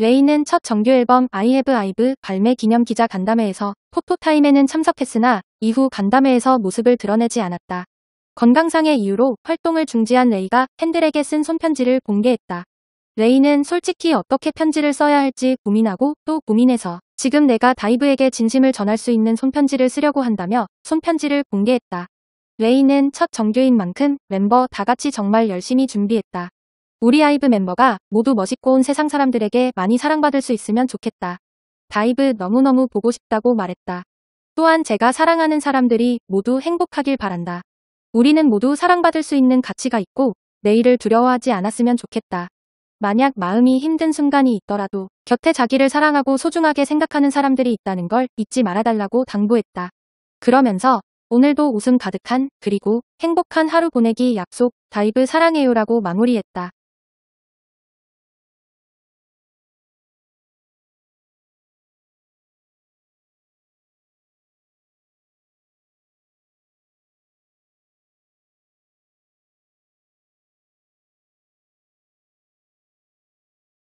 레이는 첫 정규 앨범 I Have I've 발매 기념 기자 간담회에서 포토타임에는 참석했으나 이후 간담회에서 모습을 드러내지 않았다. 건강상의 이유로 활동을 중지한 레이가 팬들에게 쓴 손편지를 공개했다. 레이는 솔직히 어떻게 편지를 써야 할지 고민하고 또 고민해서 지금 내가 다이브에게 진심을 전할 수 있는 손편지를 쓰려고 한다며 손편지를 공개했다. 레이는 첫 정규인 만큼 멤버 다같이 정말 열심히 준비했다. 우리 아이브 멤버가 모두 멋있고 온 세상 사람들에게 많이 사랑받을 수 있으면 좋겠다. 다이브 너무너무 보고 싶다고 말했다. 또한 제가 사랑하는 사람들이 모두 행복하길 바란다. 우리는 모두 사랑받을 수 있는 가치가 있고 내일을 두려워하지 않았으면 좋겠다. 만약 마음이 힘든 순간이 있더라도 곁에 자기를 사랑하고 소중하게 생각하는 사람들이 있다는 걸 잊지 말아달라고 당부했다. 그러면서 오늘도 웃음 가득한 그리고 행복한 하루 보내기 약속 다이브 사랑해요라고 마무리했다.